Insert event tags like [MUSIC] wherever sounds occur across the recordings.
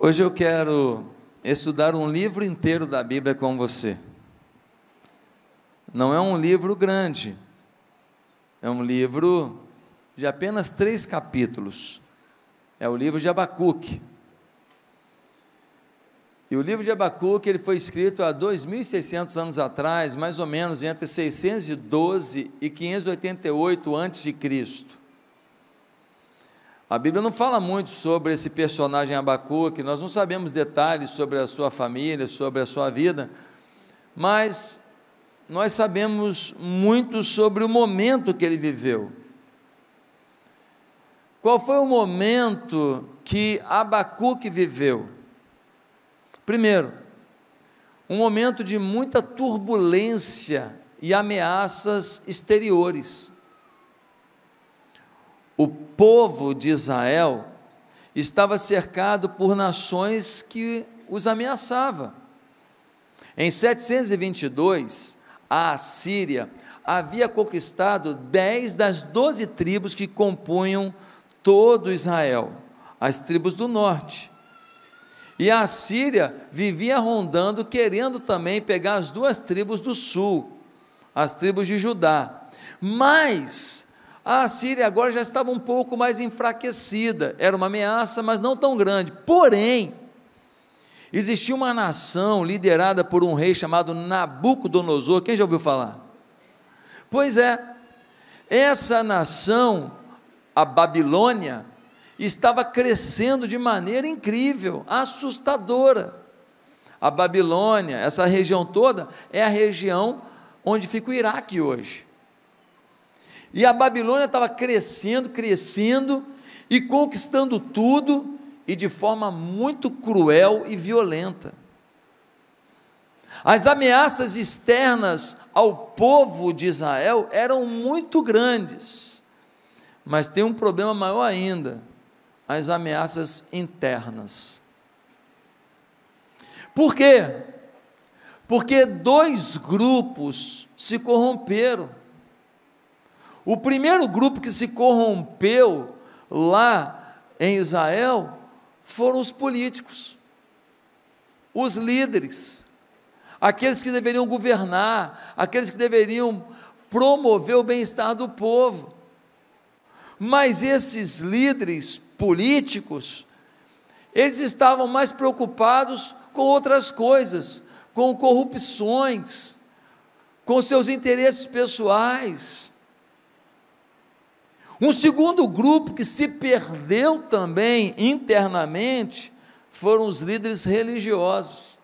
Hoje eu quero estudar um livro inteiro da Bíblia com você. Não é um livro grande, é um livro de apenas três capítulos. É o livro de Abacuque. E o livro de Abacuque ele foi escrito há 2.600 anos atrás, mais ou menos entre 612 e 588 a.C. A Bíblia não fala muito sobre esse personagem Abacuque, nós não sabemos detalhes sobre a sua família, sobre a sua vida, mas nós sabemos muito sobre o momento que ele viveu. Qual foi o momento que Abacuque viveu? Primeiro, um momento de muita turbulência e ameaças exteriores o povo de Israel estava cercado por nações que os ameaçavam. Em 722, a Assíria havia conquistado dez das doze tribos que compunham todo Israel, as tribos do norte. E a Síria vivia rondando, querendo também pegar as duas tribos do sul, as tribos de Judá. Mas a ah, Síria agora já estava um pouco mais enfraquecida, era uma ameaça, mas não tão grande. Porém, existia uma nação liderada por um rei chamado Nabucodonosor. Quem já ouviu falar? Pois é, essa nação, a Babilônia, estava crescendo de maneira incrível, assustadora. A Babilônia, essa região toda, é a região onde fica o Iraque hoje. E a Babilônia estava crescendo, crescendo e conquistando tudo e de forma muito cruel e violenta. As ameaças externas ao povo de Israel eram muito grandes, mas tem um problema maior ainda: as ameaças internas. Por quê? Porque dois grupos se corromperam. O primeiro grupo que se corrompeu lá em Israel foram os políticos, os líderes, aqueles que deveriam governar, aqueles que deveriam promover o bem-estar do povo. Mas esses líderes políticos, eles estavam mais preocupados com outras coisas, com corrupções, com seus interesses pessoais um segundo grupo que se perdeu também internamente foram os líderes religiosos.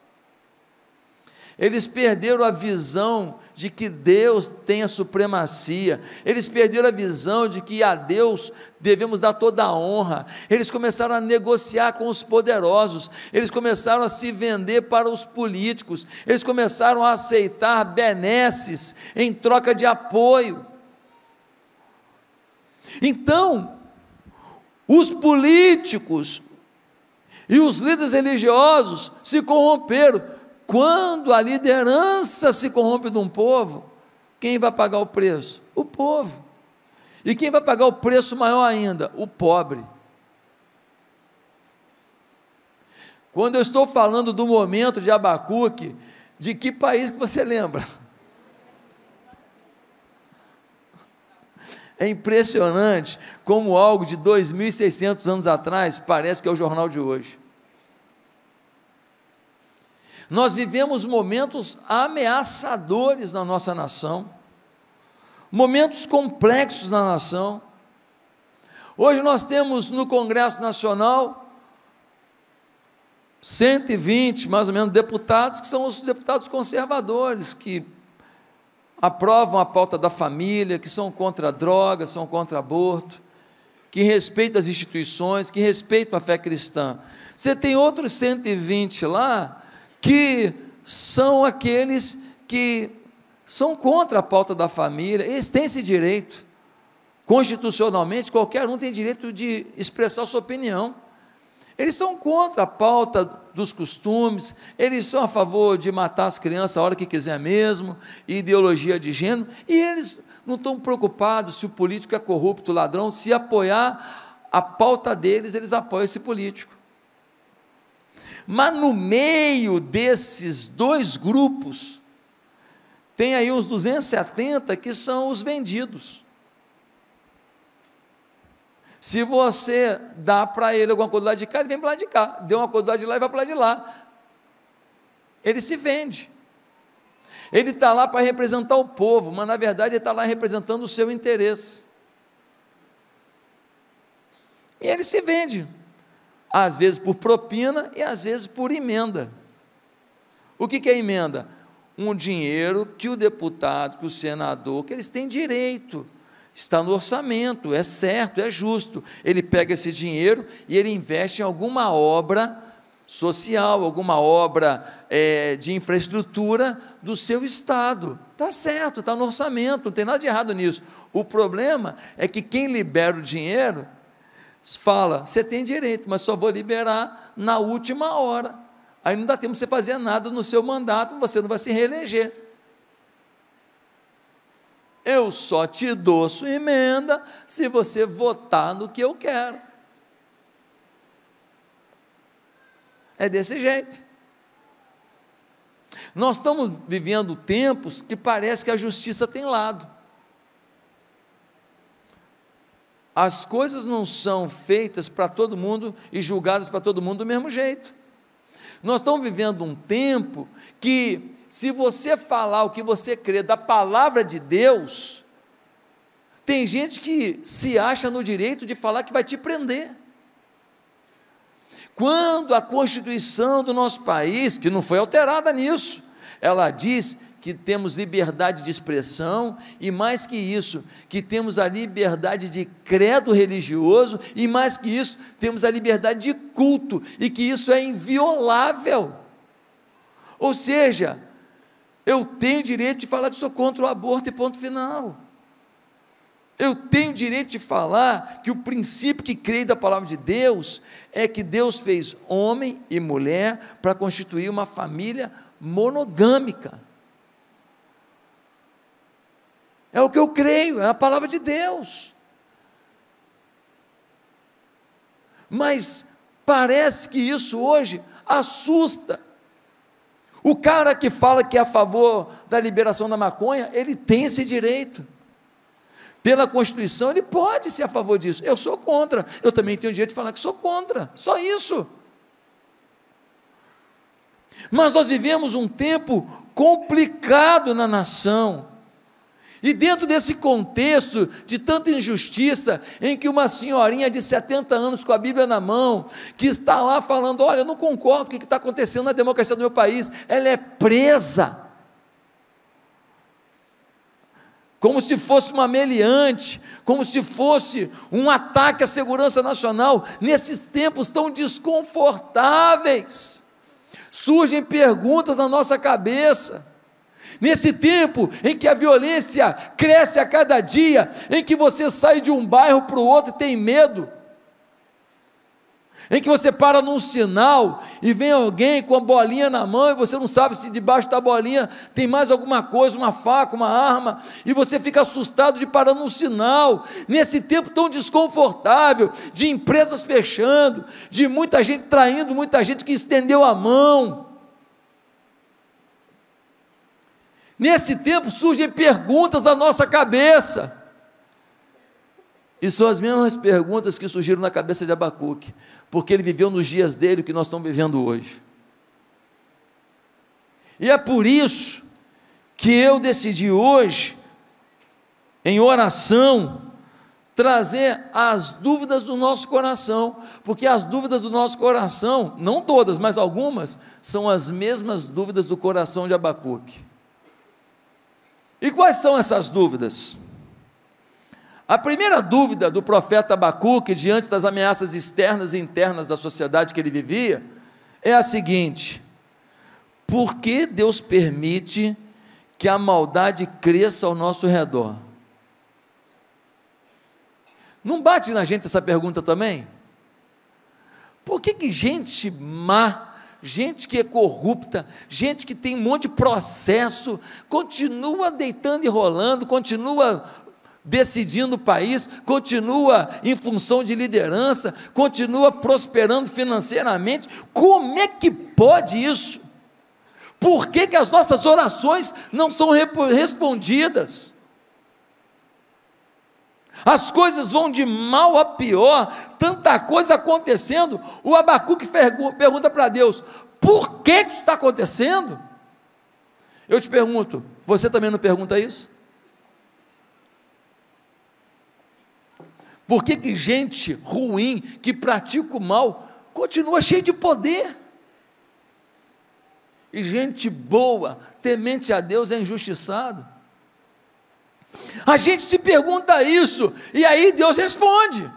Eles perderam a visão de que Deus tem a supremacia. Eles perderam a visão de que a Deus devemos dar toda a honra. Eles começaram a negociar com os poderosos. Eles começaram a se vender para os políticos. Eles começaram a aceitar benesses em troca de apoio. Então, os políticos e os líderes religiosos se corromperam. Quando a liderança se corrompe de um povo, quem vai pagar o preço? O povo. E quem vai pagar o preço maior ainda? O pobre. Quando eu estou falando do momento de Abacuque, de que país que você lembra? É impressionante como algo de 2.600 anos atrás parece que é o jornal de hoje. Nós vivemos momentos ameaçadores na nossa nação, momentos complexos na nação. Hoje nós temos no Congresso Nacional 120, mais ou menos, deputados que são os deputados conservadores, que aprovam a pauta da família, que são contra a droga, são contra aborto, que respeitam as instituições, que respeitam a fé cristã. Você tem outros 120 lá que são aqueles que são contra a pauta da família, eles têm esse direito. Constitucionalmente, qualquer um tem direito de expressar sua opinião. Eles são contra a pauta dos costumes, eles são a favor de matar as crianças a hora que quiser mesmo, ideologia de gênero, e eles não estão preocupados se o político é corrupto, ladrão, se apoiar a pauta deles, eles apoiam esse político. Mas no meio desses dois grupos, tem aí uns 270 que são os vendidos. Se você dá para ele alguma coisa do lado de cá, ele vem para lá de cá. Deu uma coisa do lado de lá e vai para lá de lá. Ele se vende. Ele está lá para representar o povo, mas na verdade ele está lá representando o seu interesse. E ele se vende, às vezes por propina e às vezes por emenda. O que, que é emenda? Um dinheiro que o deputado, que o senador, que eles têm direito Está no orçamento, é certo, é justo. Ele pega esse dinheiro e ele investe em alguma obra social, alguma obra é, de infraestrutura do seu estado. Está certo, está no orçamento, não tem nada de errado nisso. O problema é que quem libera o dinheiro fala: você tem direito, mas só vou liberar na última hora. Aí não dá tempo de você fazer nada no seu mandato, você não vai se reeleger. Eu só te dou sua emenda se você votar no que eu quero. É desse jeito. Nós estamos vivendo tempos que parece que a justiça tem lado. As coisas não são feitas para todo mundo e julgadas para todo mundo do mesmo jeito. Nós estamos vivendo um tempo que se você falar o que você crê da palavra de Deus, tem gente que se acha no direito de falar que vai te prender. Quando a Constituição do nosso país, que não foi alterada nisso, ela diz que temos liberdade de expressão e mais que isso, que temos a liberdade de credo religioso e mais que isso, temos a liberdade de culto e que isso é inviolável. Ou seja, eu tenho direito de falar que sou contra o aborto e ponto final. Eu tenho direito de falar que o princípio que creio da palavra de Deus é que Deus fez homem e mulher para constituir uma família monogâmica. É o que eu creio, é a palavra de Deus. Mas parece que isso hoje assusta o cara que fala que é a favor da liberação da maconha, ele tem esse direito. Pela Constituição, ele pode ser a favor disso. Eu sou contra. Eu também tenho o direito de falar que sou contra. Só isso. Mas nós vivemos um tempo complicado na nação. E dentro desse contexto de tanta injustiça, em que uma senhorinha de 70 anos com a Bíblia na mão, que está lá falando: Olha, eu não concordo com o que está acontecendo na democracia do meu país, ela é presa. Como se fosse uma meliante, como se fosse um ataque à segurança nacional, nesses tempos tão desconfortáveis. Surgem perguntas na nossa cabeça. Nesse tempo em que a violência cresce a cada dia, em que você sai de um bairro para o outro e tem medo, em que você para num sinal e vem alguém com a bolinha na mão e você não sabe se debaixo da bolinha tem mais alguma coisa, uma faca, uma arma, e você fica assustado de parar num sinal, nesse tempo tão desconfortável, de empresas fechando, de muita gente traindo, muita gente que estendeu a mão. Nesse tempo surgem perguntas na nossa cabeça. E são as mesmas perguntas que surgiram na cabeça de Abacuque, porque ele viveu nos dias dele que nós estamos vivendo hoje. E é por isso que eu decidi hoje, em oração, trazer as dúvidas do nosso coração, porque as dúvidas do nosso coração, não todas, mas algumas, são as mesmas dúvidas do coração de Abacuque. E quais são essas dúvidas? A primeira dúvida do profeta Abacuque diante das ameaças externas e internas da sociedade que ele vivia é a seguinte: por que Deus permite que a maldade cresça ao nosso redor? Não bate na gente essa pergunta também? Por que, que gente má gente que é corrupta, gente que tem um monte de processo, continua deitando e rolando, continua decidindo o país, continua em função de liderança, continua prosperando financeiramente. Como é que pode isso? Por que, que as nossas orações não são respondidas? as coisas vão de mal a pior, tanta coisa acontecendo. O Abacuque pergunta para Deus: por que, isso está acontecendo? Eu te pergunto, você também não pergunta isso? Por que, que gente ruim, que pratica o mal, continua cheia de poder? E gente boa, temente a Deus, é injustiçado? A gente se pergunta isso, e aí Deus responde.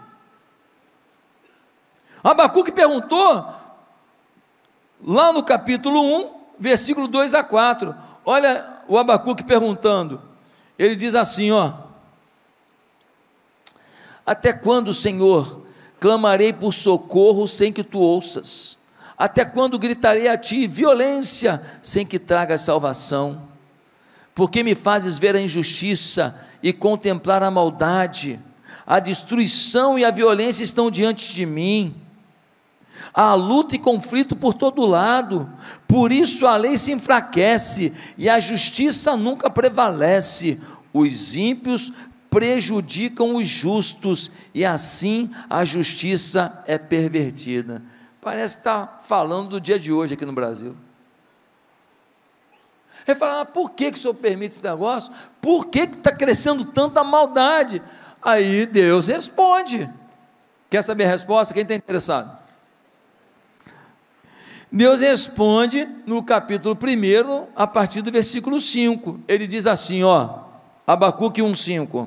Abacuque perguntou, lá no capítulo 1, versículo 2 a 4. Olha o Abacuque perguntando. Ele diz assim, ó: Até quando, Senhor, clamarei por socorro sem que tu ouças? Até quando gritarei a ti violência sem que traga salvação? porque me fazes ver a injustiça e contemplar a maldade. A destruição e a violência estão diante de mim. Há luta e conflito por todo lado, por isso a lei se enfraquece e a justiça nunca prevalece. Os ímpios prejudicam os justos e assim a justiça é pervertida. Parece estar tá falando do dia de hoje aqui no Brasil. Ele fala: ah, por que, que o senhor permite esse negócio? Por que está crescendo tanta maldade? Aí Deus responde. Quer saber a resposta? Quem está interessado? Deus responde no capítulo 1, a partir do versículo 5. Ele diz assim, ó, Abacuque 1:5.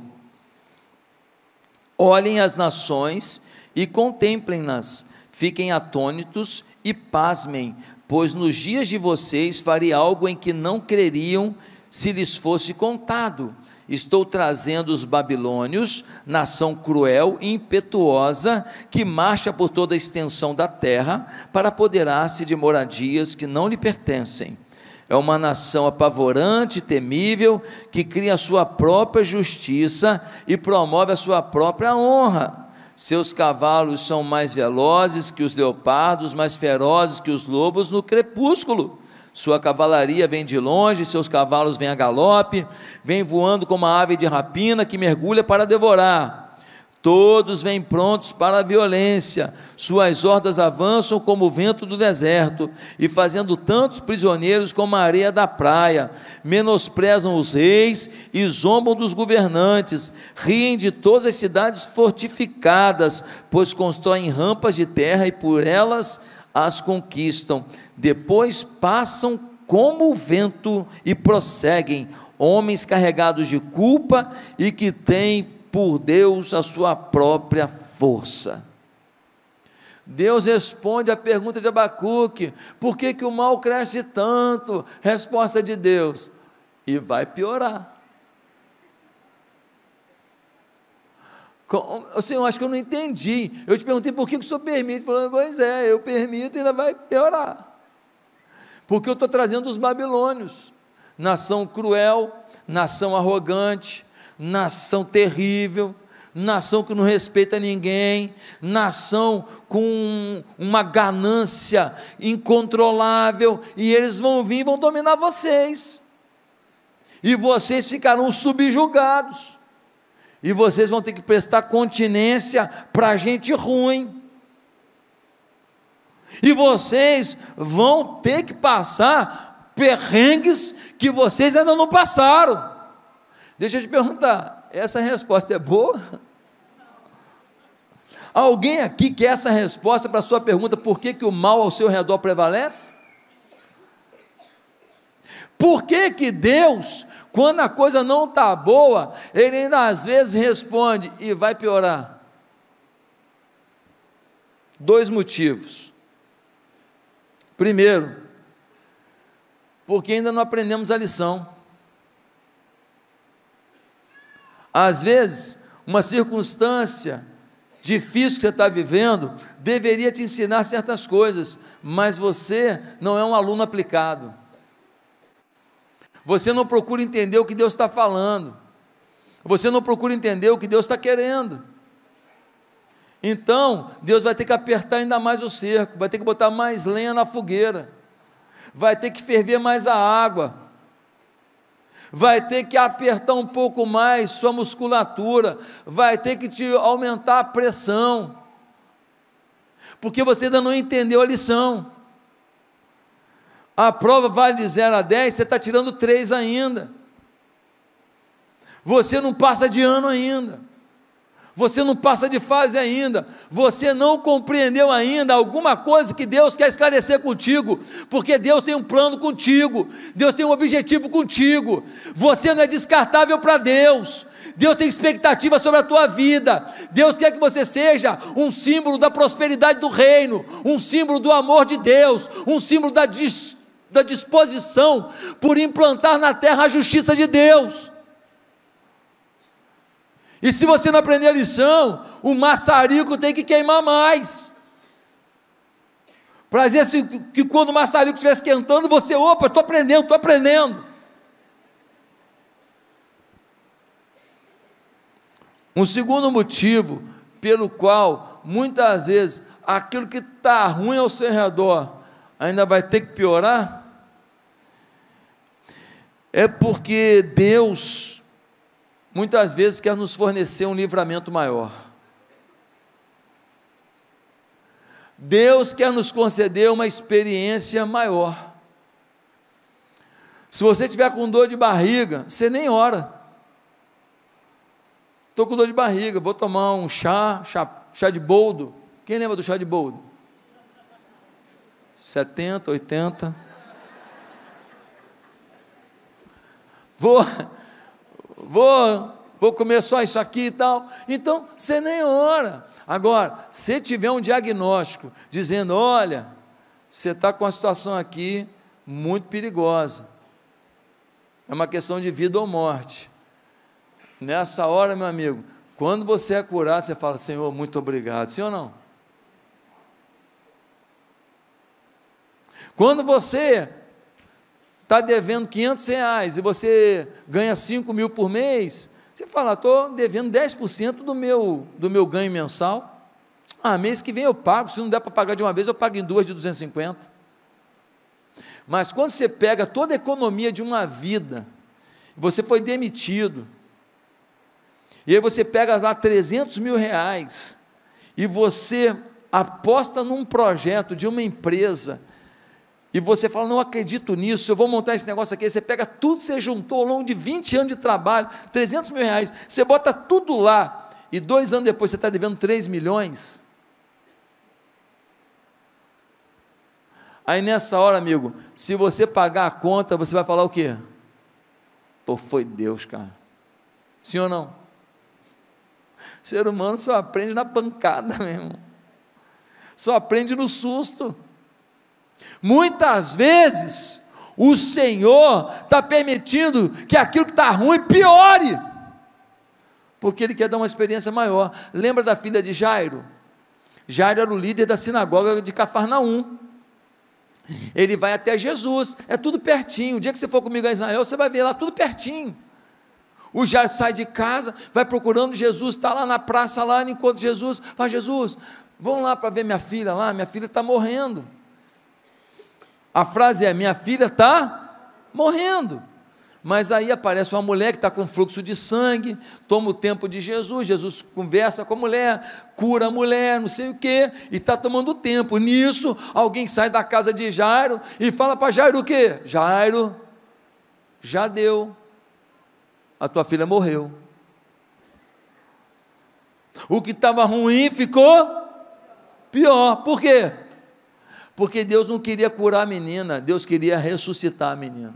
Olhem as nações e contemplem-nas, fiquem atônitos e pasmem, pois nos dias de vocês farei algo em que não creriam se lhes fosse contado. Estou trazendo os babilônios, nação cruel e impetuosa, que marcha por toda a extensão da terra, para apoderar-se de moradias que não lhe pertencem. É uma nação apavorante e temível, que cria a sua própria justiça e promove a sua própria honra seus cavalos são mais velozes que os leopardos, mais ferozes que os lobos no crepúsculo. Sua cavalaria vem de longe, seus cavalos vêm a galope, vem voando como a ave de rapina que mergulha para devorar. Todos vêm prontos para a violência suas hordas avançam como o vento do deserto, e fazendo tantos prisioneiros como a areia da praia. Menosprezam os reis e zombam dos governantes, riem de todas as cidades fortificadas, pois constroem rampas de terra e por elas as conquistam. Depois passam como o vento e prosseguem, homens carregados de culpa e que têm por Deus a sua própria força. Deus responde à pergunta de Abacuque: por que, que o mal cresce tanto? Resposta de Deus: e vai piorar. Senhor, acho que eu não entendi. Eu te perguntei por que o senhor permite. Falando, pois é, eu permito e ainda vai piorar. Porque eu estou trazendo os babilônios nação cruel, nação arrogante, nação terrível, nação que não respeita ninguém, nação com uma ganância incontrolável, e eles vão vir e vão dominar vocês, e vocês ficarão subjugados, e vocês vão ter que prestar continência para gente ruim. E vocês vão ter que passar perrengues que vocês ainda não passaram. Deixa eu te perguntar: essa resposta é boa? Alguém aqui quer essa resposta para a sua pergunta: por que, que o mal ao seu redor prevalece? Por que, que Deus, quando a coisa não está boa, ele ainda às vezes responde e vai piorar? Dois motivos. Primeiro, porque ainda não aprendemos a lição. Às vezes, uma circunstância difícil que você está vivendo deveria te ensinar certas coisas, mas você não é um aluno aplicado. Você não procura entender o que Deus está falando. Você não procura entender o que Deus está querendo. Então, Deus vai ter que apertar ainda mais o cerco, vai ter que botar mais lenha na fogueira, vai ter que ferver mais a água, vai ter que apertar um pouco mais sua musculatura, vai ter que te aumentar a pressão, porque você ainda não entendeu a lição. A prova vale de 0 a 10, você está tirando 3 ainda. Você não passa de ano ainda. Você não passa de fase ainda, você não compreendeu ainda alguma coisa que Deus quer esclarecer contigo, porque Deus tem um plano contigo, Deus tem um objetivo contigo. Você não é descartável para Deus. Deus tem expectativa sobre a tua vida. Deus quer que você seja um símbolo da prosperidade do reino, um símbolo do amor de Deus, um símbolo da, dis, da disposição por implantar na terra a justiça de Deus. E se você não aprender a lição, o maçarico tem que queimar mais. Para dizer assim, que quando o maçarico estiver esquentando, você, opa, estou aprendendo, estou aprendendo. Um segundo motivo pelo qual, muitas vezes, aquilo que está ruim ao seu redor ainda vai ter que piorar, é porque Deus muitas vezes quer nos fornecer um livramento maior. Deus quer nos conceder uma experiência maior. Se você tiver com dor de barriga, você nem ora. Estou com dor de barriga, vou tomar um chá, chá, chá de boldo. Quem lembra do chá de boldo? 70, 80. Vou, vou, vou comer só isso aqui e tal. Então, você nem ora. Agora, se tiver um diagnóstico dizendo: olha, você está com uma situação aqui muito perigosa, é uma questão de vida ou morte. Nessa hora, meu amigo, quando você é curado, você fala: Senhor, muito obrigado. Sim ou não? Quando você está devendo 500 reais e você ganha 5 mil por mês, você fala, estou devendo 10% do meu, do meu ganho mensal. Ah, mês que vem eu pago, se não der para pagar de uma vez, eu pago em duas de 250. Mas quando você pega toda a economia de uma vida, você foi demitido, e aí você pega lá 300 mil reais, e você aposta num projeto de uma empresa e você fala, não acredito nisso, eu vou montar esse negócio aqui. Você pega tudo que você juntou ao longo de 20 anos de trabalho, 300 mil reais, você bota tudo lá, e dois anos depois você está devendo 3 milhões. Aí nessa hora, amigo, se você pagar a conta, você vai falar o quê? Pô, foi Deus, cara. Sim ou não? ser humano só aprende na pancada, mesmo. Só aprende no susto. Muitas vezes, o Senhor está permitindo que aquilo que está ruim piore, porque Ele quer dar uma experiência maior. Lembra da filha de Jairo? Jairo era o líder da sinagoga de Cafarnaum. Ele vai até Jesus, é tudo pertinho. O dia que você for comigo a Israel, você vai ver lá tudo pertinho. O Jairo sai de casa, vai procurando Jesus, está lá na praça, lá, encontra Jesus, fala: Jesus, vão lá para ver minha filha lá, minha filha está morrendo. A frase é: minha filha está morrendo. Mas aí aparece uma mulher que está com fluxo de sangue, toma o tempo de Jesus, Jesus conversa com a mulher, cura a mulher, não sei o quê, e está tomando tempo. Nisso, alguém sai da casa de Jairo e fala para Jairo o quê? Jairo, já deu, a tua filha morreu. O que estava ruim ficou pior. Por quê? Porque Deus não queria curar a menina, Deus queria ressuscitar a menina.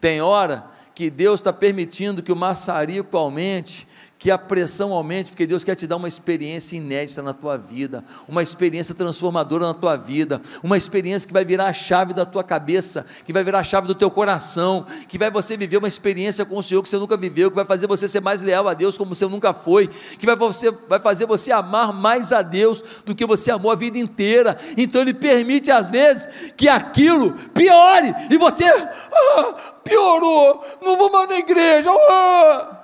Tem hora que Deus está permitindo que o maçarico aumente que a pressão aumente, porque Deus quer te dar uma experiência inédita na tua vida, uma experiência transformadora na tua vida, uma experiência que vai virar a chave da tua cabeça, que vai virar a chave do teu coração, que vai você viver uma experiência com o Senhor que você nunca viveu, que vai fazer você ser mais leal a Deus como você nunca foi, que vai, você, vai fazer você amar mais a Deus do que você amou a vida inteira. Então Ele permite às vezes que aquilo piore e você ah, piorou, não vou mais na igreja. Ah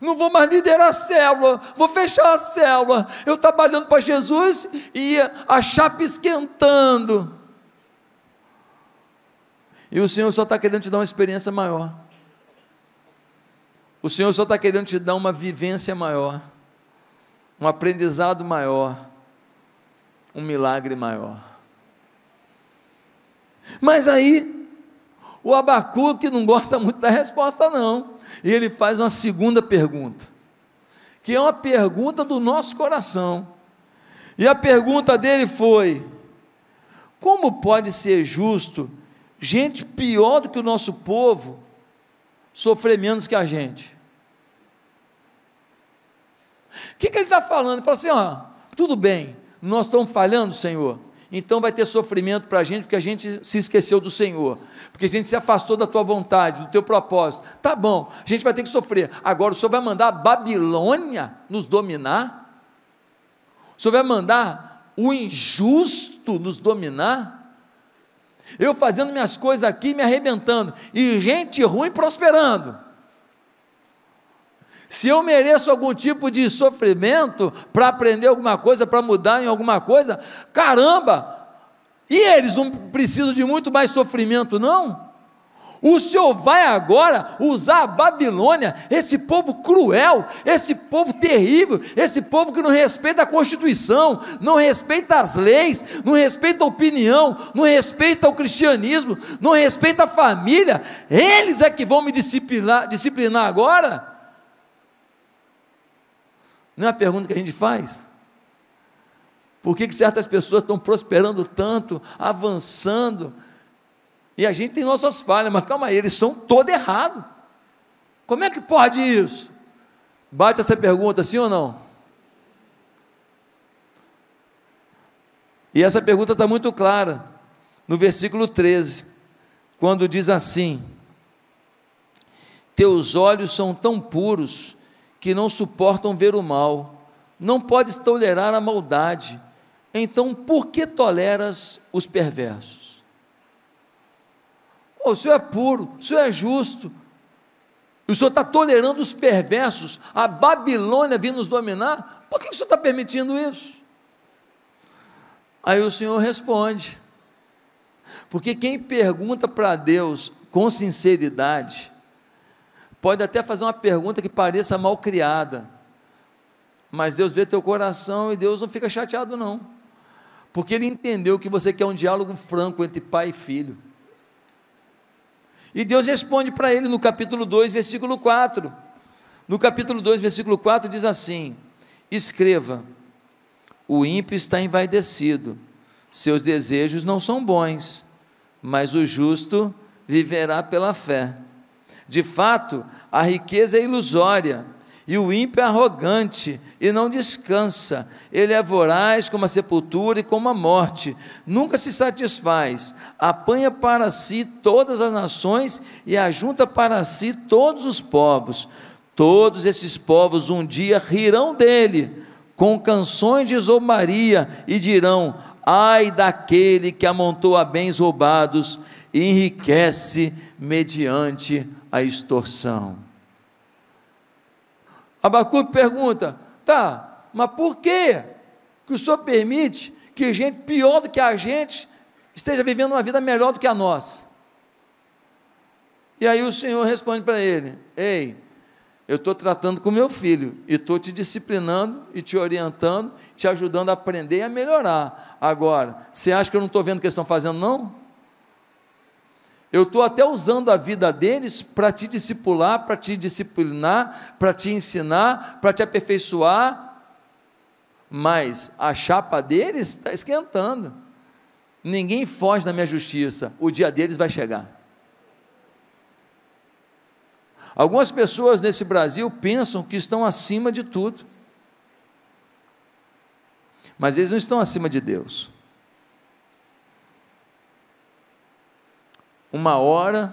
não vou mais liderar a célula, vou fechar a célula. Eu trabalhando para Jesus e a chapa esquentando. E o Senhor só está querendo te dar uma experiência maior. O Senhor só está querendo te dar uma vivência maior, um aprendizado maior, um milagre maior. Mas aí, o Abacuque não gosta muito da resposta, não. E ele faz uma segunda pergunta, que é uma pergunta do nosso coração. E a pergunta dele foi: como pode ser justo gente pior do que o nosso povo sofrer menos que a gente? O que, que ele está falando? Ele fala assim: ó, tudo bem, nós estamos falhando, Senhor então vai ter sofrimento para a gente porque a gente se esqueceu do Senhor, porque a gente se afastou da tua vontade, do teu propósito. Tá bom, a gente vai ter que sofrer. Agora o Senhor vai mandar a Babilônia nos dominar? O Senhor vai mandar o injusto nos dominar? Eu fazendo minhas coisas aqui, me arrebentando, e gente ruim prosperando. Se eu mereço algum tipo de sofrimento para aprender alguma coisa, para mudar em alguma coisa, caramba! E eles não precisam de muito mais sofrimento, não? O Senhor vai agora usar a Babilônia, esse povo cruel, esse povo terrível, esse povo que não respeita a Constituição, não respeita as leis, não respeita a opinião, não respeita o cristianismo, não respeita a família. Eles é que vão me disciplinar, disciplinar agora? Não é a pergunta que a gente faz? Por que, que certas pessoas estão prosperando tanto, avançando? E a gente tem nossas falhas, mas calma aí, eles são todo errado. Como é que pode isso? Bate essa pergunta, sim ou não? E essa pergunta está muito clara no versículo 13, quando diz assim: Teus olhos são tão puros que não suportam ver o mal, não podes tolerar a maldade. Então, por que toleras os perversos? Oh, o Senhor é puro, o Senhor é justo, o Senhor está tolerando os perversos, a Babilônia vir nos dominar, por que o Senhor está permitindo isso? Aí o Senhor responde, porque quem pergunta para Deus com sinceridade, Pode até fazer uma pergunta que pareça mal criada, mas Deus vê teu coração e Deus não fica chateado, não, porque Ele entendeu que você quer um diálogo franco entre pai e filho. E Deus responde para ele no capítulo 2, versículo 4. No capítulo 2, versículo 4 diz assim: Escreva, o ímpio está envaidecido, seus desejos não são bons, mas o justo viverá pela fé. De fato, a riqueza é ilusória e o ímpio é arrogante e não descansa. Ele é voraz como a sepultura e como a morte. Nunca se satisfaz. Apanha para si todas as nações e ajunta para si todos os povos. Todos esses povos um dia rirão dele com canções de zombaria e dirão: Ai daquele que amontoa bens roubados e enriquece mediante a extorsão. Abacuque pergunta: tá, mas por que que o senhor permite que gente pior do que a gente esteja vivendo uma vida melhor do que a nossa? E aí o senhor responde para ele: ei, eu estou tratando com meu filho e estou te disciplinando e te orientando, te ajudando a aprender e a melhorar. Agora, você acha que eu não estou vendo o que eles estão fazendo, não? Eu estou até usando a vida deles para te discipular, para te disciplinar, para te ensinar, para te aperfeiçoar, mas a chapa deles está esquentando. Ninguém foge da minha justiça, o dia deles vai chegar. Algumas pessoas nesse Brasil pensam que estão acima de tudo, mas eles não estão acima de Deus. uma hora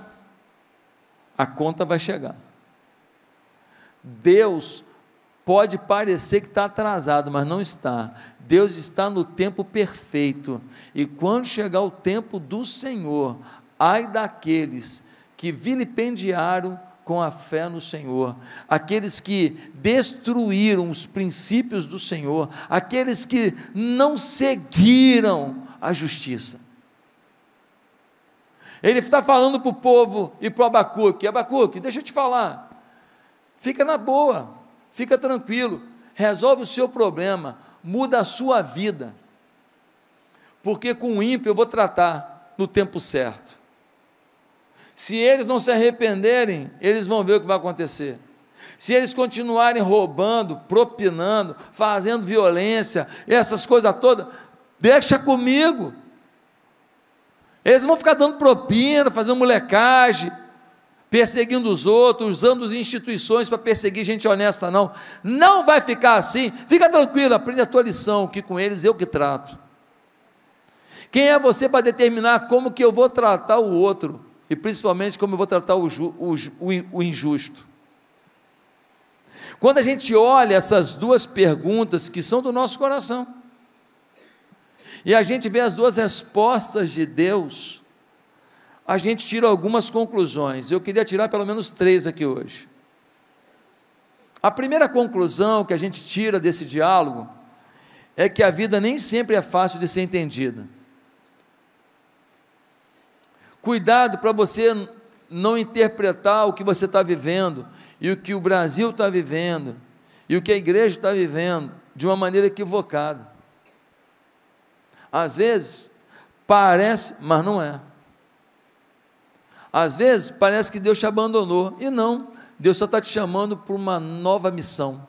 a conta vai chegar. Deus pode parecer que está atrasado, mas não está. Deus está no tempo perfeito. E quando chegar o tempo do Senhor, ai daqueles que vilipendiaram com a fé no Senhor, aqueles que destruíram os princípios do Senhor, aqueles que não seguiram a justiça. Ele está falando para o povo e para o Abacuque: Abacuque, deixa eu te falar, fica na boa, fica tranquilo, resolve o seu problema, muda a sua vida, porque com o ímpio eu vou tratar no tempo certo. Se eles não se arrependerem, eles vão ver o que vai acontecer. Se eles continuarem roubando, propinando, fazendo violência, essas coisas todas, deixa comigo, eles vão ficar dando propina, fazendo molecagem, perseguindo os outros, usando as instituições para perseguir gente honesta, não. Não vai ficar assim. Fica tranquilo, aprende a tua lição, que com eles eu que trato. Quem é você para determinar como que eu vou tratar o outro? E principalmente como eu vou tratar o, ju, o, o, o injusto. Quando a gente olha essas duas perguntas que são do nosso coração, e a gente vê as duas respostas de Deus, a gente tira algumas conclusões. Eu queria tirar pelo menos três aqui hoje. A primeira conclusão que a gente tira desse diálogo é que a vida nem sempre é fácil de ser entendida. Cuidado para você não interpretar o que você está vivendo e o que o Brasil está vivendo e o que a igreja está vivendo de uma maneira equivocada. Às vezes, parece, mas não é. Às vezes, parece que Deus te abandonou, e não, Deus só está te chamando para uma nova missão.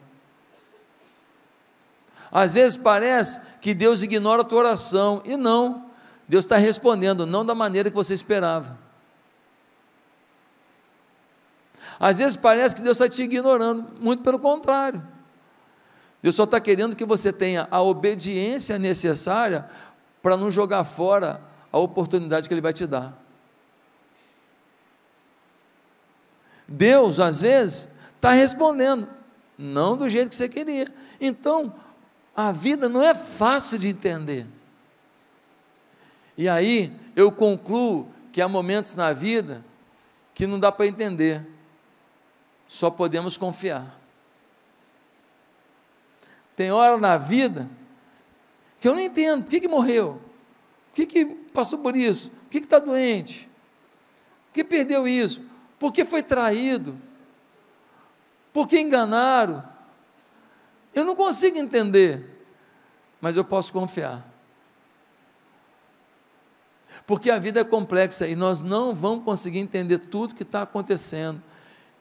Às vezes parece que Deus ignora a tua oração, e não, Deus está respondendo, não da maneira que você esperava. Às vezes parece que Deus está te ignorando, muito pelo contrário. Deus só está querendo que você tenha a obediência necessária para não jogar fora a oportunidade que Ele vai te dar. Deus, às vezes, está respondendo, não do jeito que você queria. Então, a vida não é fácil de entender. E aí, eu concluo que há momentos na vida que não dá para entender, só podemos confiar. Tem hora na vida que eu não entendo, por que, que morreu? Por que, que passou por isso? Por que está doente? Por que perdeu isso? Por que foi traído? Por que enganaram? Eu não consigo entender, mas eu posso confiar. Porque a vida é complexa e nós não vamos conseguir entender tudo que está acontecendo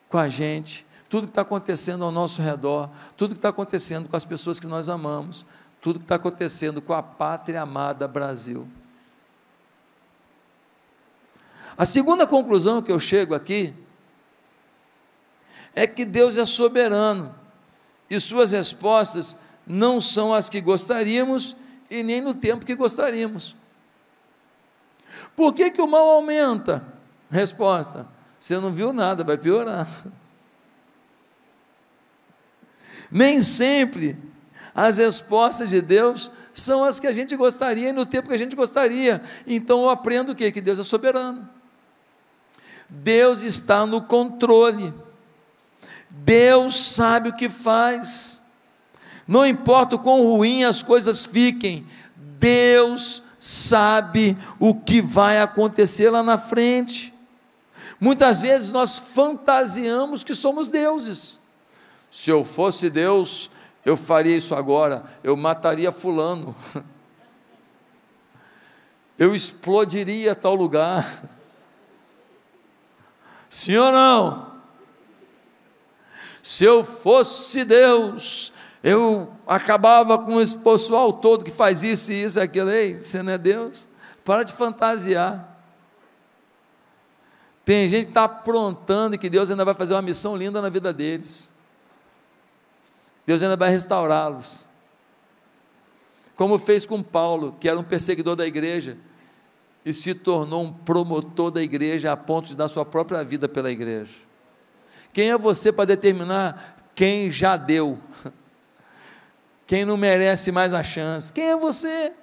com a gente, tudo que está acontecendo ao nosso redor, tudo que está acontecendo com as pessoas que nós amamos tudo que está acontecendo com a pátria amada Brasil. A segunda conclusão que eu chego aqui é que Deus é soberano e suas respostas não são as que gostaríamos e nem no tempo que gostaríamos. Por que, que o mal aumenta? Resposta: você não viu nada, vai piorar. [LAUGHS] Nem sempre as respostas de Deus são as que a gente gostaria e no tempo que a gente gostaria. Então eu aprendo o quê? Que Deus é soberano. Deus está no controle. Deus sabe o que faz. Não importa o quão ruim as coisas fiquem, Deus sabe o que vai acontecer lá na frente. Muitas vezes nós fantasiamos que somos deuses. Se eu fosse Deus, eu faria isso agora, eu mataria Fulano, [LAUGHS] eu explodiria tal lugar. [LAUGHS] Sim ou não? Se eu fosse Deus, eu acabava com esse pessoal todo que faz isso e isso e aquilo. Ei, você não é Deus? Para de fantasiar. Tem gente que está aprontando e que Deus ainda vai fazer uma missão linda na vida deles. Deus ainda vai restaurá-los. Como fez com Paulo, que era um perseguidor da igreja e se tornou um promotor da igreja a ponto de dar sua própria vida pela igreja. Quem é você para determinar quem já deu? [LAUGHS] Quem não merece mais a chance? Quem é você?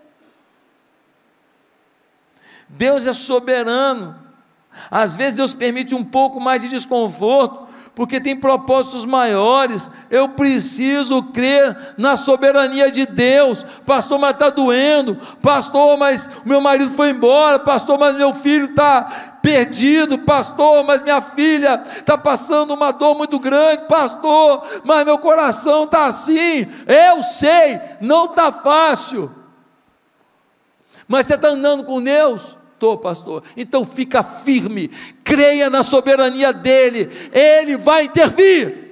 Deus é soberano. Às vezes Deus permite um pouco mais de desconforto porque tem propósitos maiores. Eu preciso crer na soberania de Deus. Pastor, mas está doendo. Pastor, mas meu marido foi embora. Pastor, mas meu filho está perdido. Pastor, mas minha filha está passando uma dor muito grande. Pastor, mas meu coração está assim. Eu sei, não está fácil. Mas você está andando com Deus? Estou, pastor. Então fica firme, creia na soberania dele, ele vai intervir.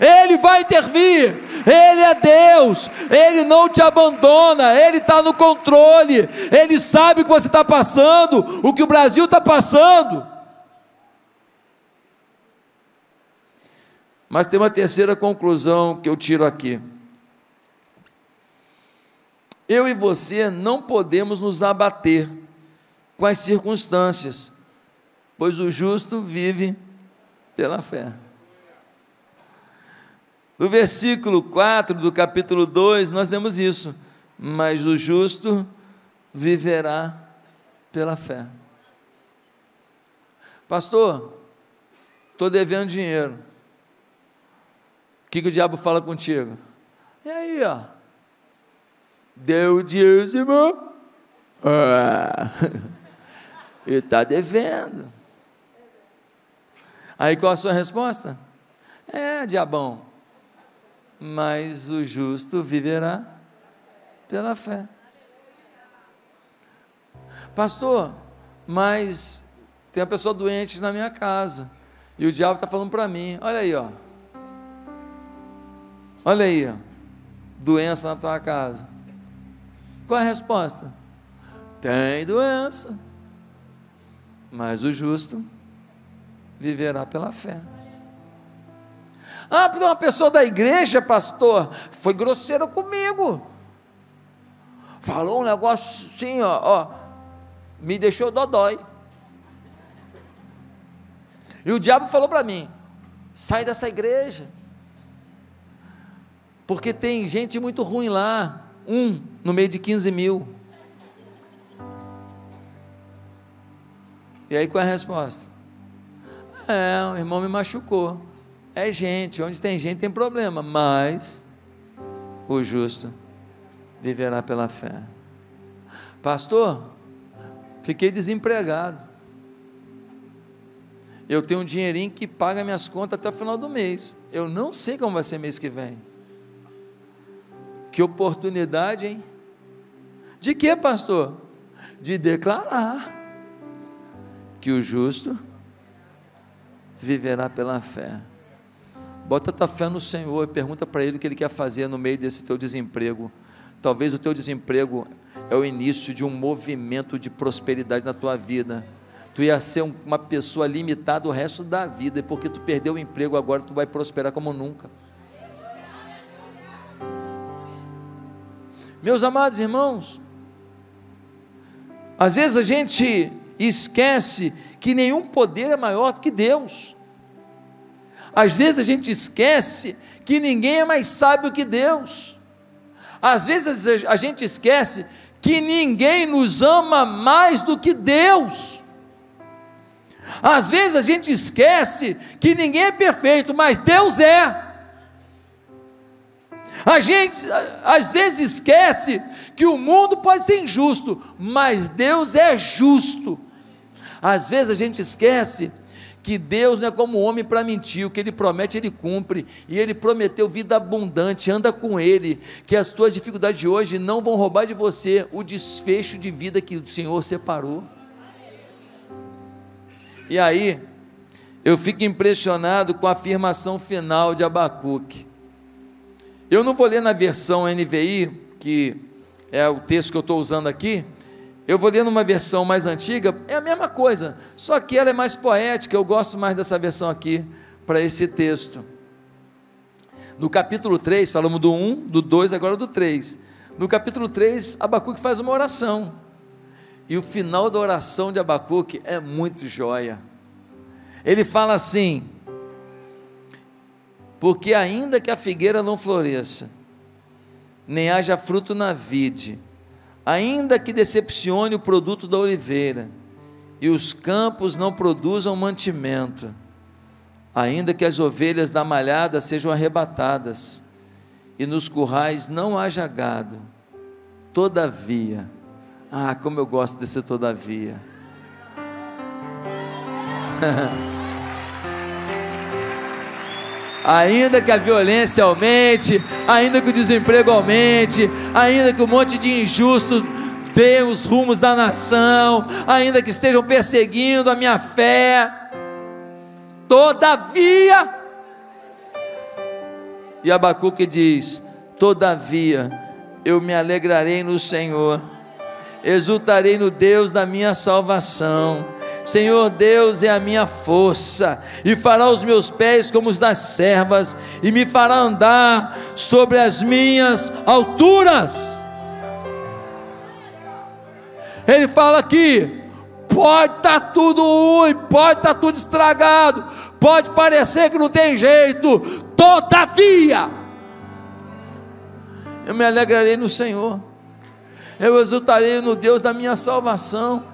Ele vai intervir, Ele é Deus, Ele não te abandona, Ele está no controle, Ele sabe o que você está passando, o que o Brasil está passando. Mas tem uma terceira conclusão que eu tiro aqui. Eu e você não podemos nos abater com as circunstâncias, pois o justo vive pela fé. No versículo 4 do capítulo 2, nós temos isso. Mas o justo viverá pela fé. Pastor, estou devendo dinheiro. O que, que o diabo fala contigo? E aí, ó? Deu o dízimo. Ah, [LAUGHS] e está devendo. Aí qual a sua resposta? É, diabão. Mas o justo viverá pela fé. Pastor, mas tem uma pessoa doente na minha casa. E o diabo está falando para mim: olha aí, ó. Olha aí, ó. Doença na tua casa. Qual a resposta? Tem doença. Mas o justo viverá pela fé. Ah, porque uma pessoa da igreja, pastor, foi grosseira comigo. Falou um negócio assim, ó, ó me deixou dodói. E o diabo falou para mim: sai dessa igreja. Porque tem gente muito ruim lá, um no meio de 15 mil. E aí qual é a resposta? É, o irmão me machucou. É gente, onde tem gente tem problema, mas o justo viverá pela fé. Pastor, fiquei desempregado. Eu tenho um dinheirinho que paga minhas contas até o final do mês. Eu não sei como vai ser mês que vem. Que oportunidade, hein? De que, pastor? De declarar que o justo viverá pela fé. Bota tua fé no Senhor e pergunta para Ele o que Ele quer fazer no meio desse teu desemprego. Talvez o teu desemprego é o início de um movimento de prosperidade na tua vida. Tu ia ser uma pessoa limitada o resto da vida, e porque tu perdeu o emprego agora, tu vai prosperar como nunca. Meus amados irmãos, às vezes a gente esquece que nenhum poder é maior que Deus. Às vezes a gente esquece que ninguém é mais sábio que Deus. Às vezes a gente esquece que ninguém nos ama mais do que Deus. Às vezes a gente esquece que ninguém é perfeito, mas Deus é. A gente às vezes esquece que o mundo pode ser injusto, mas Deus é justo. Às vezes a gente esquece que Deus não é como homem para mentir, o que ele promete ele cumpre, e ele prometeu vida abundante, anda com ele, que as tuas dificuldades de hoje não vão roubar de você o desfecho de vida que o Senhor separou. E aí, eu fico impressionado com a afirmação final de Abacuque. Eu não vou ler na versão NVI, que é o texto que eu estou usando aqui, eu vou ler numa versão mais antiga, é a mesma coisa, só que ela é mais poética, eu gosto mais dessa versão aqui, para esse texto. No capítulo 3, falamos do 1, do 2, agora do 3. No capítulo 3, Abacuque faz uma oração. E o final da oração de Abacuque é muito joia. Ele fala assim: Porque ainda que a figueira não floresça, nem haja fruto na vide, ainda que decepcione o produto da oliveira, e os campos não produzam mantimento, ainda que as ovelhas da malhada sejam arrebatadas, e nos currais não haja gado, todavia, ah, como eu gosto desse todavia. [LAUGHS] Ainda que a violência aumente, ainda que o desemprego aumente, ainda que um monte de injustos dê os rumos da nação, ainda que estejam perseguindo a minha fé, todavia, e Abacuque diz: todavia eu me alegrarei no Senhor, exultarei no Deus da minha salvação Senhor Deus é a minha força, e fará os meus pés como os das servas, e me fará andar sobre as minhas alturas. Ele fala aqui: pode estar tá tudo ruim, pode estar tá tudo estragado, pode parecer que não tem jeito, todavia, eu me alegrarei no Senhor, eu exultarei no Deus da minha salvação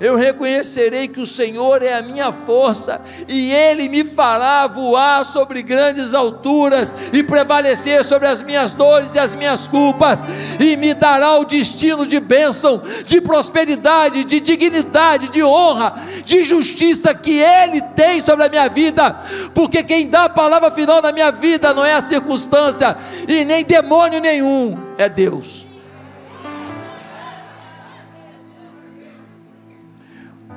eu reconhecerei que o Senhor é a minha força, e Ele me fará voar sobre grandes alturas e prevalecer sobre as minhas dores e as minhas culpas, e me dará o destino de bênção, de prosperidade, de dignidade, de honra, de justiça que Ele tem sobre a minha vida, porque quem dá a palavra final na minha vida não é a circunstância e nem demônio nenhum, é Deus.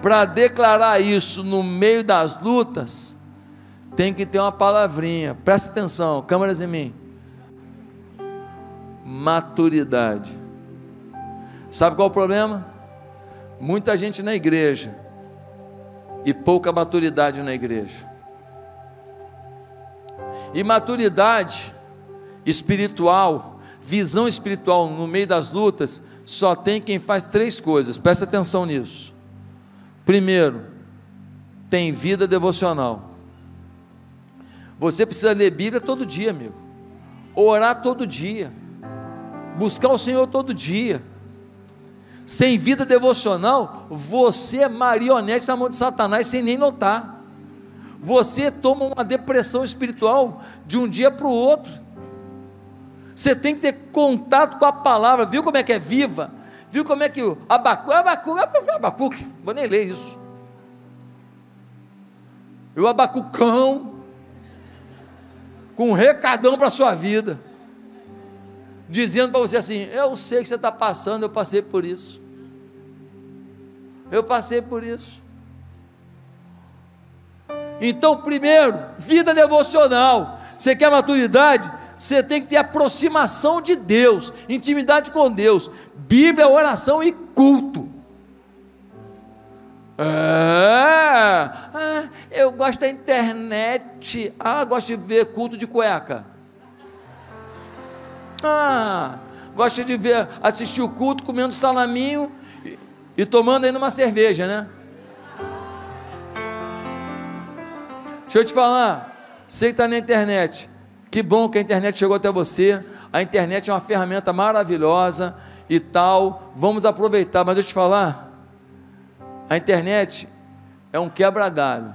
para declarar isso no meio das lutas, tem que ter uma palavrinha. Presta atenção, câmeras em mim. Maturidade. Sabe qual é o problema? Muita gente na igreja e pouca maturidade na igreja. E maturidade espiritual, visão espiritual no meio das lutas, só tem quem faz três coisas. Presta atenção nisso Primeiro, tem vida devocional. Você precisa ler Bíblia todo dia, amigo. Orar todo dia. Buscar o Senhor todo dia. Sem vida devocional, você é marionete na mão de Satanás sem nem notar. Você toma uma depressão espiritual de um dia para o outro. Você tem que ter contato com a palavra, viu como é que é viva? Viu como é que o Abacu, Abacu, Abacuque, vou nem ler isso. E o Abacucão, com um recadão para a sua vida, dizendo para você assim: Eu sei que você está passando, eu passei por isso. Eu passei por isso. Então, primeiro, vida devocional. Você quer maturidade? Você tem que ter aproximação de Deus, intimidade com Deus. Bíblia, oração e culto. Ah, eu gosto da internet. Ah, gosto de ver culto de cueca. Ah, gosto de ver, assistir o culto comendo salaminho e, e tomando ainda uma cerveja, né? Deixa eu te falar, você que está na internet, que bom que a internet chegou até você. A internet é uma ferramenta maravilhosa e tal, vamos aproveitar, mas deixa eu te falar, a internet é um quebra-galho,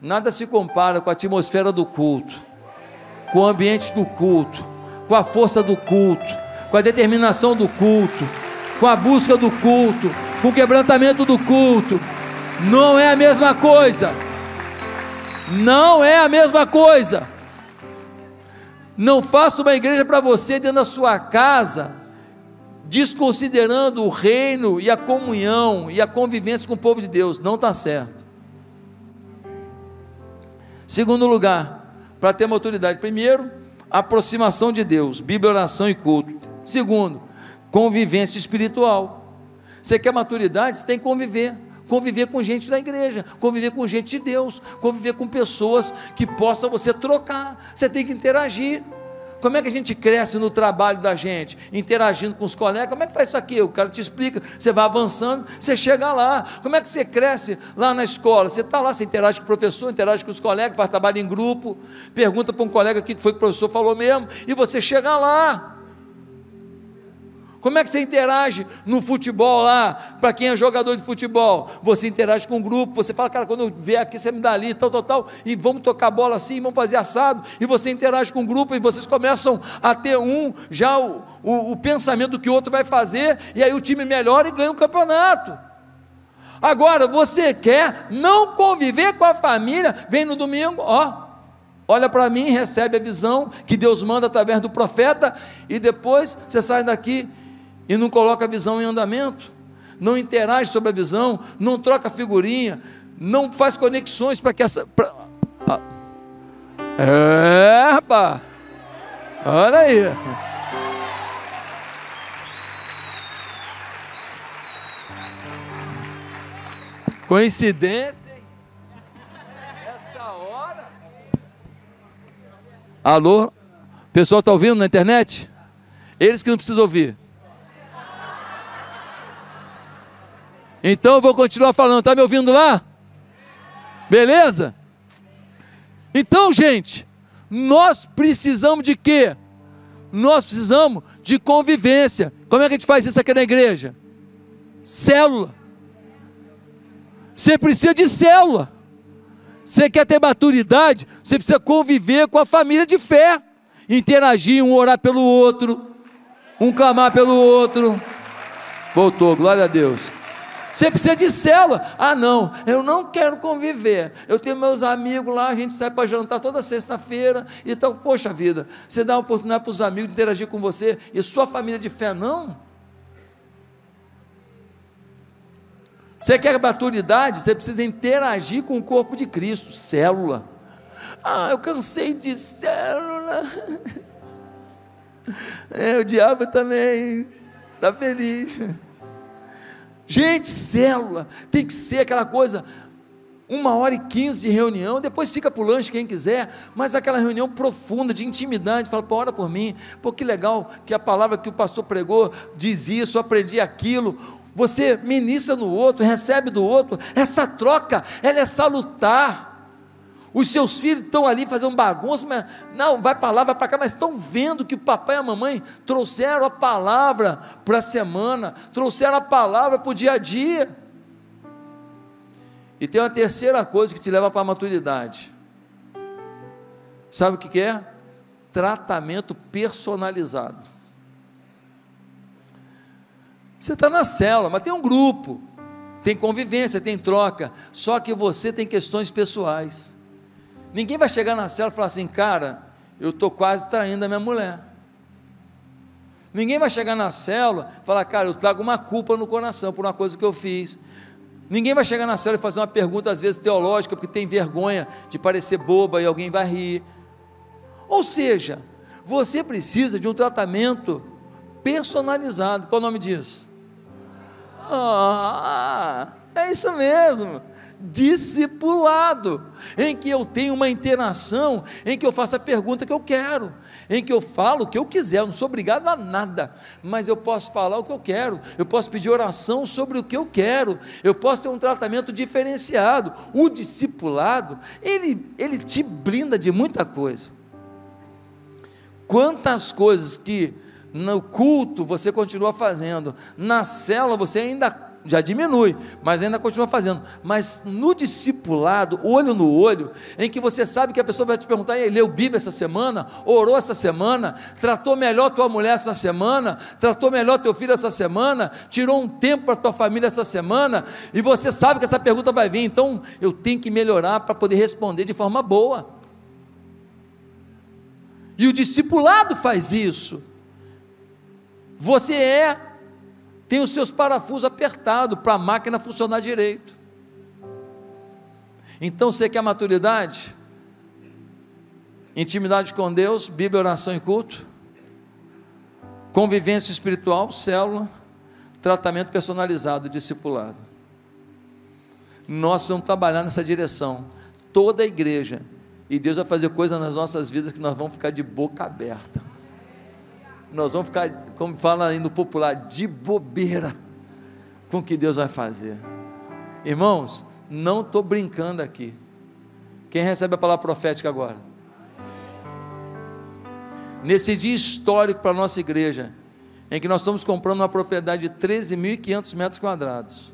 nada se compara com a atmosfera do culto, com o ambiente do culto, com a força do culto, com a determinação do culto, com a busca do culto, com o quebrantamento do culto, não é a mesma coisa, não é a mesma coisa. Não faça uma igreja para você dentro da sua casa, desconsiderando o reino e a comunhão e a convivência com o povo de Deus. Não está certo. Segundo lugar, para ter maturidade, primeiro, aproximação de Deus, Bíblia, oração e culto. Segundo, convivência espiritual. Você quer maturidade? Você tem que conviver conviver com gente da igreja, conviver com gente de Deus, conviver com pessoas que possa você trocar. Você tem que interagir. Como é que a gente cresce no trabalho da gente? Interagindo com os colegas. Como é que faz isso aqui? O cara te explica. Você vai avançando, você chega lá. Como é que você cresce lá na escola? Você está lá, você interage com o professor, interage com os colegas, faz trabalho em grupo, pergunta para um colega o que foi que o professor falou mesmo, e você chega lá. Como é que você interage no futebol lá? Para quem é jogador de futebol, você interage com o um grupo, você fala, cara, quando eu vier aqui, você me dá ali, tal, tal, tal, e vamos tocar bola assim, vamos fazer assado, e você interage com o um grupo, e vocês começam a ter um já o, o, o pensamento do que o outro vai fazer, e aí o time melhora e ganha o campeonato. Agora, você quer não conviver com a família, vem no domingo, ó, olha para mim, recebe a visão que Deus manda através do profeta, e depois você sai daqui e não coloca a visão em andamento, não interage sobre a visão, não troca figurinha, não faz conexões para que essa. Pra, ah. É, Olha aí! Coincidência, hein? Essa hora. Alô? O pessoal está ouvindo na internet? Eles que não precisam ouvir. Então eu vou continuar falando, está me ouvindo lá? Beleza? Então, gente, nós precisamos de quê? Nós precisamos de convivência. Como é que a gente faz isso aqui na igreja? Célula. Você precisa de célula. Você quer ter maturidade, você precisa conviver com a família de fé. Interagir, um orar pelo outro, um clamar pelo outro. Voltou, glória a Deus. Você precisa de célula. Ah, não, eu não quero conviver. Eu tenho meus amigos lá, a gente sai para jantar toda sexta-feira. Então, poxa vida, você dá oportunidade para os amigos interagir com você e sua família de fé não? Você quer maturidade? Você precisa interagir com o corpo de Cristo, célula. Ah, eu cansei de célula. [LAUGHS] É, o diabo também está feliz. Gente, célula tem que ser aquela coisa, uma hora e quinze de reunião, depois fica para o lanche quem quiser, mas aquela reunião profunda de intimidade, fala, pô, ora por mim, pô, que legal que a palavra que o pastor pregou diz isso, aprendi aquilo, você ministra no outro, recebe do outro, essa troca, ela é salutar, os seus filhos estão ali fazendo bagunça, mas não, vai para lá, vai para cá, mas estão vendo que o papai e a mamãe trouxeram a palavra para a semana, trouxeram a palavra para o dia a dia. E tem uma terceira coisa que te leva para a maturidade. Sabe o que é? Tratamento personalizado. Você está na cela, mas tem um grupo, tem convivência, tem troca, só que você tem questões pessoais. Ninguém vai chegar na cela e falar assim, cara, eu estou quase traindo a minha mulher. Ninguém vai chegar na célula e falar, cara, eu trago uma culpa no coração por uma coisa que eu fiz. Ninguém vai chegar na célula e fazer uma pergunta, às vezes teológica, porque tem vergonha de parecer boba e alguém vai rir. Ou seja, você precisa de um tratamento personalizado. Qual é o nome disso? Ah, é isso mesmo discipulado, em que eu tenho uma interação, em que eu faço a pergunta que eu quero, em que eu falo o que eu quiser, eu não sou obrigado a nada, mas eu posso falar o que eu quero, eu posso pedir oração sobre o que eu quero, eu posso ter um tratamento diferenciado. O discipulado, ele, ele te blinda de muita coisa. Quantas coisas que no culto você continua fazendo, na cela você ainda já diminui, mas ainda continua fazendo. Mas no discipulado, olho no olho, em que você sabe que a pessoa vai te perguntar: e leu Bíblia essa semana? Orou essa semana? Tratou melhor tua mulher essa semana? Tratou melhor teu filho essa semana? Tirou um tempo para tua família essa semana? E você sabe que essa pergunta vai vir, então eu tenho que melhorar para poder responder de forma boa. E o discipulado faz isso. Você é tem os seus parafusos apertados para a máquina funcionar direito. Então você quer maturidade? Intimidade com Deus, Bíblia, oração e culto, convivência espiritual, célula, tratamento personalizado, discipulado. Nós vamos trabalhar nessa direção, toda a igreja, e Deus vai fazer coisas nas nossas vidas que nós vamos ficar de boca aberta nós vamos ficar, como fala aí no popular, de bobeira com o que Deus vai fazer. Irmãos, não estou brincando aqui. Quem recebe a palavra profética agora? Nesse dia histórico para a nossa igreja, em que nós estamos comprando uma propriedade de 13.500 metros quadrados.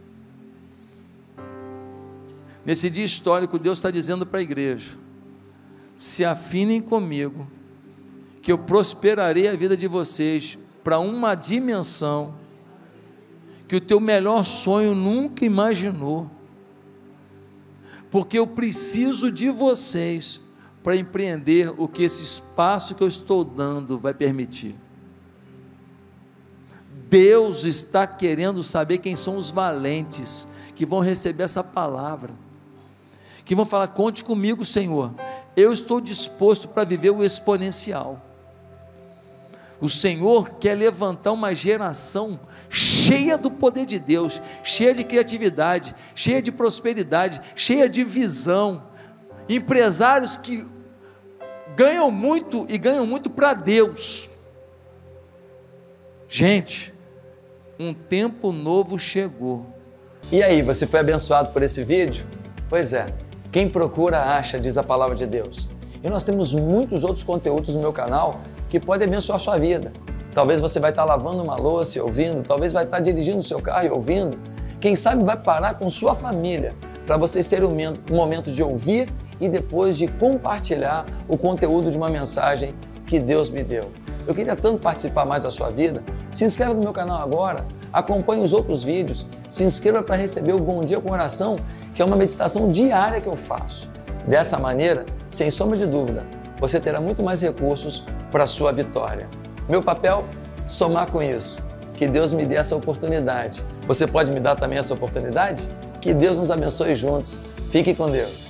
Nesse dia histórico, Deus está dizendo para a igreja: se afinem comigo que eu prosperarei a vida de vocês para uma dimensão que o teu melhor sonho nunca imaginou. Porque eu preciso de vocês para empreender o que esse espaço que eu estou dando vai permitir. Deus está querendo saber quem são os valentes que vão receber essa palavra, que vão falar: Conte comigo, Senhor, eu estou disposto para viver o exponencial. O Senhor quer levantar uma geração cheia do poder de Deus, cheia de criatividade, cheia de prosperidade, cheia de visão. Empresários que ganham muito e ganham muito para Deus. Gente, um tempo novo chegou. E aí, você foi abençoado por esse vídeo? Pois é, quem procura acha, diz a palavra de Deus. E nós temos muitos outros conteúdos no meu canal que pode abençoar sua vida. Talvez você vai estar lavando uma louça e ouvindo, talvez vai estar dirigindo o seu carro e ouvindo. Quem sabe vai parar com sua família para vocês terem um momento de ouvir e depois de compartilhar o conteúdo de uma mensagem que Deus me deu. Eu queria tanto participar mais da sua vida. Se inscreva no meu canal agora, acompanhe os outros vídeos, se inscreva para receber o Bom Dia com Oração, que é uma meditação diária que eu faço. Dessa maneira, sem sombra de dúvida, você terá muito mais recursos para a sua vitória. Meu papel? Somar com isso. Que Deus me dê essa oportunidade. Você pode me dar também essa oportunidade? Que Deus nos abençoe juntos. Fique com Deus.